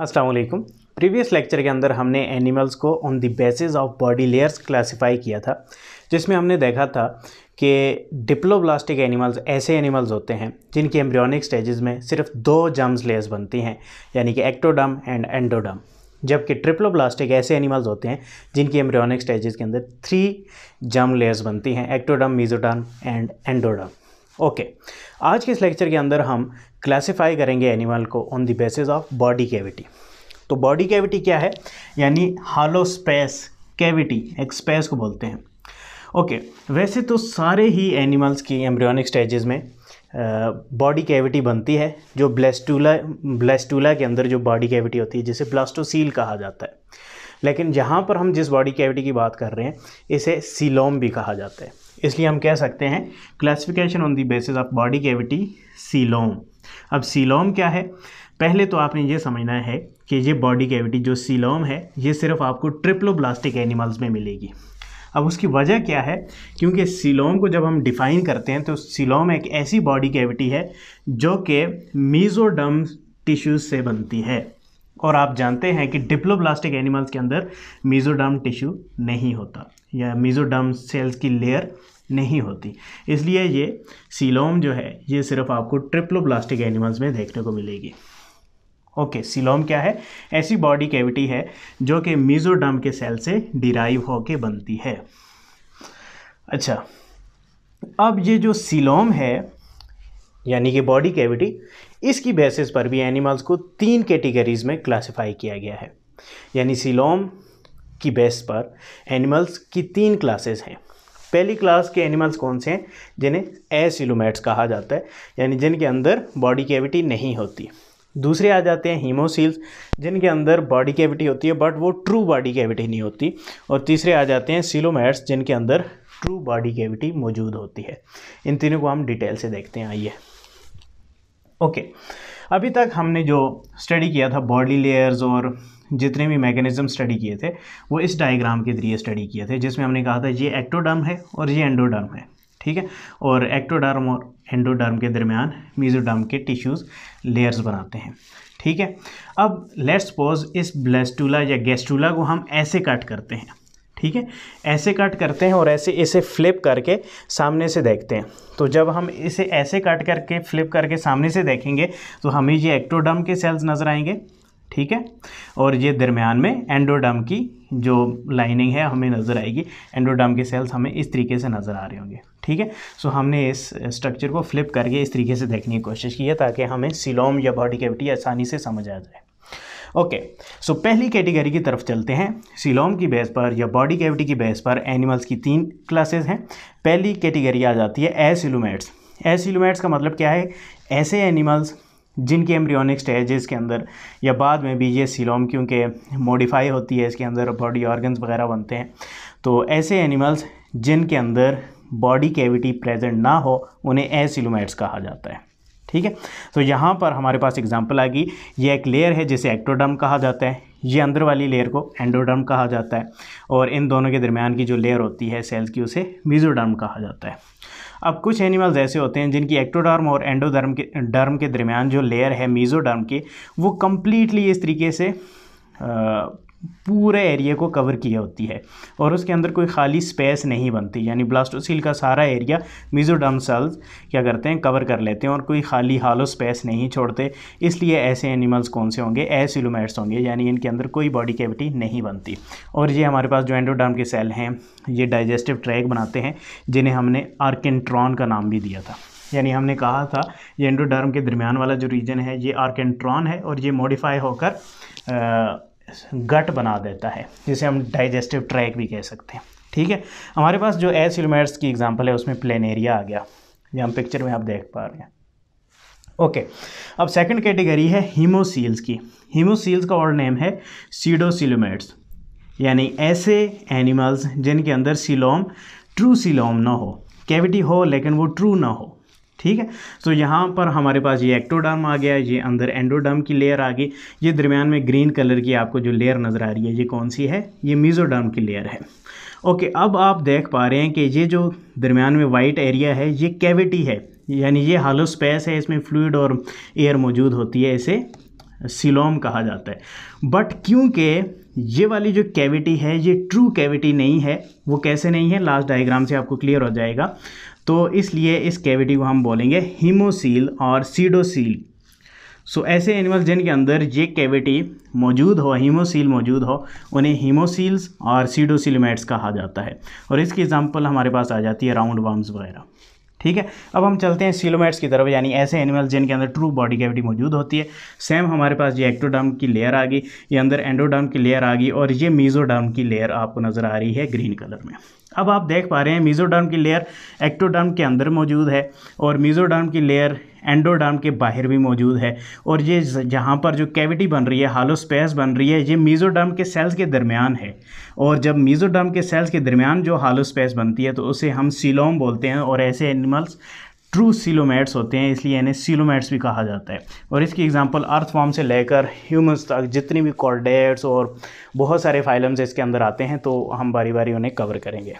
Aslam previous lecture के अंदर हमने एनिमल्स को on the basis of body layers classify किया था जिसमें हमने देखा था कि डिप्लोब्लास्टिक एनिमल्स ऐसे एनिमल्स होते हैं जिनकी एम्ब्रियोनिक स्टेजेस में सिर्फ दो जम्स लेयर्स बनती हैं यानी कि एक्टोडम एंड एंडोडम जबकि ट्रिप्लोब्लास्टिक ऐसे एनिमल्स होते हैं जिनकी एम्ब्रियोनिक स्टेजेस के अंदर थ्री जम लेयर्स बनती हैं ectoderm mesoderm and endoderm okay okay. आज के इस लेक्चर के अंदर हम क्लासिफाई करेंगे एनिमल को on the basis of body cavity तो बॉडी कैविटी क्या है यानी हालो स्पेस कैविटी एक स्पेस को बोलते हैं ओके okay. वैसे तो सारे ही एनिमल्स की एम्ब्रियोनिक स्टेजेस में बॉडी कैविटी बनती है जो ब्लेस्टूला ब्लेस्टूला के अंदर जो बॉडी कैविटी होती है जिसे ब्लास्टोसील कहा जाता है लेकिन जहाँ पर हम जिस बॉडी कैविटी की बात कर रहे हैं इसे सीलोम भी कहा जाता है इसलिए हम कह सकते हैं classification on the basis of body cavity coelom अब सीलोम क्या है पहले तो आपने ये समझना है कि ये बॉडी कैविटी जो सीलोम है ये सिर्फ आपको ट्रिप्लोब्लास्टिक एनिमल्स में मिलेगी अब उसकी वजह क्या है क्योंकि सिलोम को जब हम डिफ़ाइन करते हैं तो सिलोम एक ऐसी बॉडी कैविटी है जो कि मीजोडम टिश्यूज से बनती है और आप जानते हैं कि डिप्लोब्लास्टिक एनिमल्स के अंदर मीजोडर्म टिश्यू नहीं होता या मीजोडर्म सेल्स की लेयर नहीं होती इसलिए ये सिलोम जो है ये सिर्फ आपको ट्रिप्लोब्लास्टिक एनिमल्स में देखने को मिलेगी ओके सिलोम क्या है ऐसी बॉडी कैविटी है जो कि मीजोडर्म के सेल से डिराइव होके बनती है अच्छा अब ये जो सिलोम है यानी कि बॉडी कैविटी इसकी बेसिस पर भी एनिमल्स को तीन कैटेगरीज में क्लासिफाई किया गया है यानी सिलोम की बेस पर एनिमल्स की तीन क्लासेस हैं पहली क्लास के एनिमल्स कौन से हैं जिन्हें एसिलोमेट्स कहा जाता है यानी जिनके अंदर बॉडी कैविटी नहीं होती दूसरे आ जाते हैं हीमोसील्स जिनके अंदर बॉडी कैविटी होती है बट वो ट्रू बॉडी कैविटी नहीं होती और तीसरे आ जाते हैं सिलोमेट्स जिनके अंदर ट्रू बॉडी कैविटी मौजूद होती है इन तीनों को हम डिटेल से देखते हैं आइए ओके okay. अभी तक हमने जो स्टडी किया था बॉडी लेयर्स और जितने भी मैकेनिज्म स्टडी किए थे वो इस डायग्राम के जरिए स्टडी किए थे जिसमें हमने कहा था ये एक्टोडर्म है और ये एंडोडर्म है ठीक है और एक्टोडर्म और एंडोडर्म के दरमियान मीजोडर्म के टिश्यूज़ लेयर्स बनाते हैं ठीक है अब लेट्स सपोज इस ब्लेस्टूला या गेस्टूला को हम ऐसे कट करते हैं ठीक है ऐसे कट करते हैं और ऐसे इसे फ्लिप करके सामने से देखते हैं तो जब हम इसे ऐसे कट करके फ्लिप करके सामने से देखेंगे तो हमें ये एक्टोडम के सेल्स नज़र आएंगे ठीक है और ये दरमियान में एंडोडम की जो लाइनिंग है हमें नज़र आएगी एंडोडम के सेल्स हमें इस तरीके से नज़र आ रहे होंगे ठीक है सो हमने इस स्ट्रक्चर को फ्लिप करके इस तरीके से देखने की कोशिश की है ताकि हमें सिलोम या बॉडी कैविटी आसानी से समझ आ जाए ओके सो पहली कैटेगरी की तरफ चलते हैं सिलोम की बेस पर या बॉडी कैविटी की बेस पर एनिमल्स की तीन क्लासेज हैं पहली कैटेगरी आ जाती है एसिलोमेट्स एसिलोमेट्स का मतलब क्या है ऐसे एनिमल्स जिनके एम्ब्रियोनिक स्टेजेस के अंदर या बाद में भी ये सिलोम क्योंकि मॉडिफाई होती है इसके अंदर बॉडी ऑर्गन्स वगैरह बनते हैं तो ऐसे एनिमल्स जिनके अंदर बॉडी कैविटी प्रेजेंट ना हो उन्हें एसिलोमेट्स कहा जाता है ठीक है तो यहाँ पर हमारे पास एग्जाम्पल आ गई ये एक लेयर है जिसे एक्टोडर्म कहा जाता है ये अंदर वाली लेयर को एंडोडर्म कहा जाता है और इन दोनों के दरमियान की जो लेयर होती है सेल्स की उसे मीजोडर्म कहा जाता है अब कुछ एनिमल्स ऐसे होते हैं जिनकी एक्टोडर्म और एंडोडर्म के डर्म के दरमियान जो लेयर है मीजोडर्म की वो कम्प्लीटली इस तरीके से आ, पूरे एरिया को कवर किया होती है और उसके अंदर कोई खाली स्पेस नहीं बनती यानी ब्लास्टोसील का सारा एरिया मिजोडम सेल्स क्या करते हैं कवर कर लेते हैं और कोई खाली हालो स्पेस नहीं छोड़ते इसलिए ऐसे एनिमल्स कौन से होंगे एसिलोमेट्स होंगे यानी इनके अंदर कोई बॉडी कैविटी नहीं बनती और ये हमारे पास जो एंडोडर्म के सेल हैं ये डाइजेस्टिव ट्रैक बनाते हैं जिन्हें हमने आर्केंट्रॉन का नाम भी दिया था यानी हमने कहा था ये एंडोडर्म के दरमियान वाला जो रीजन है ये आर्केंट्रॉन है और ये मॉडिफाई होकर गट बना देता है जिसे हम डाइजेस्टिव ट्रैक भी कह सकते हैं ठीक है हमारे पास जो एसिलोमेट्स की एग्जांपल है उसमें प्लेनेरिया आ गया जो हम पिक्चर में आप देख पा रहे हैं ओके अब सेकंड कैटेगरी है हीमोसील्स की हीमोसील्स का और नेम है सीडोसिलोमेट्स यानी ऐसे एनिमल्स जिनके अंदर सिलोम ट्रू सिलोम ना हो कैविटी हो लेकिन वो ट्रू ना हो ठीक है तो यहाँ पर हमारे पास ये एक्टोडर्म आ गया ये अंदर एंडोडर्म की लेयर आ गई ये दरमियान में ग्रीन कलर की आपको जो लेयर नज़र आ रही है ये कौन सी है ये मीज़ोडर्म की लेयर है ओके अब आप देख पा रहे हैं कि ये जो दरमियान में वाइट एरिया है ये कैविटी है यानी ये हालो स्पेस है इसमें फ्लूड और एयर मौजूद होती है इसे सिलोम कहा जाता है बट क्योंकि ये वाली जो कैविटी है ये ट्रू कैविटी नहीं है वो कैसे नहीं है लास्ट डायग्राम से आपको क्लियर हो जाएगा तो इसलिए इस कैविटी को हम बोलेंगे हीमोसील और सीडोसील सो so, ऐसे एनिमल्स जिनके अंदर ये कैविटी मौजूद हो हीमोसील मौजूद हो उन्हें हीमोसील्स और सीडोसिलमेट्स कहा जाता है और इसकी एग्जांपल हमारे पास आ जाती है राउंड वर्म्स वगैरह ठीक है अब हम चलते हैं सिलोमेट्स की तरफ यानी ऐसे एनिमल्स जिनके अंदर ट्रू बॉडी कैविटी मौजूद होती है सेम हमारे पास ये एक्टोडर्म की लेयर आ गई ये अंदर एंडोडर्म की लेयर आ गई और ये मीजोडर्म की लेयर आपको नज़र आ रही है ग्रीन कलर में अब आप देख पा रहे हैं मीजोडर्म की लेयर एक्टोडर्म के अंदर मौजूद है और मीजोडर्म की लेयर एंडोडर्म के बाहर भी मौजूद है और ये जहाँ पर जो कैविटी बन रही है हालोस्पेस बन रही है ये मीज़ोडर्म के सेल्स के दरमियान है और जब मीज़ोडर्म के सेल्स के दरमियान जो हालोस्पेस बनती है तो उसे हम सिलोम बोलते हैं और ऐसे एनिमल्स ट्रू सिलोमेट्स होते हैं इसलिए इन्हें सिलोमेट्स भी कहा जाता है और इसकी एग्जांपल अर्थ फॉर्म से लेकर ह्यूमंस तक जितनी भी कॉर्डेट्स और बहुत सारे फाइलम्स इसके अंदर आते हैं तो हम बारी बारी उन्हें कवर करेंगे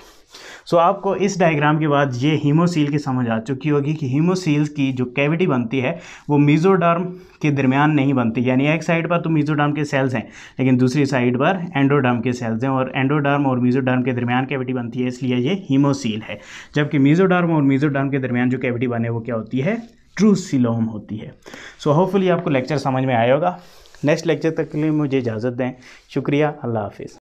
सो so, आपको इस डायग्राम के बाद ये हीमोसील की समझ आ चुकी होगी कि हीमोसील्स की जो कैविटी बनती है वो मीजोडर्म के दरमियान नहीं बनती यानी एक साइड पर तो मीजोडर्म के सेल्स हैं लेकिन दूसरी साइड पर एंडोडर्म के सेल्स हैं और एंडोडर्म और मीजोडर्म के दरमियान कैविटी बनती है इसलिए ये हीमोसील है जबकि मीजोडर्म और मीजोडर्म के दरमियान जो कैविटी बने वो क्या होती है ट्रू सिलोम होती है सो so, होपफुली आपको लेक्चर समझ में आया होगा नेक्स्ट लेक्चर तक के लिए मुझे इजाज़त दें शुक्रिया अल्लाह हाफिज़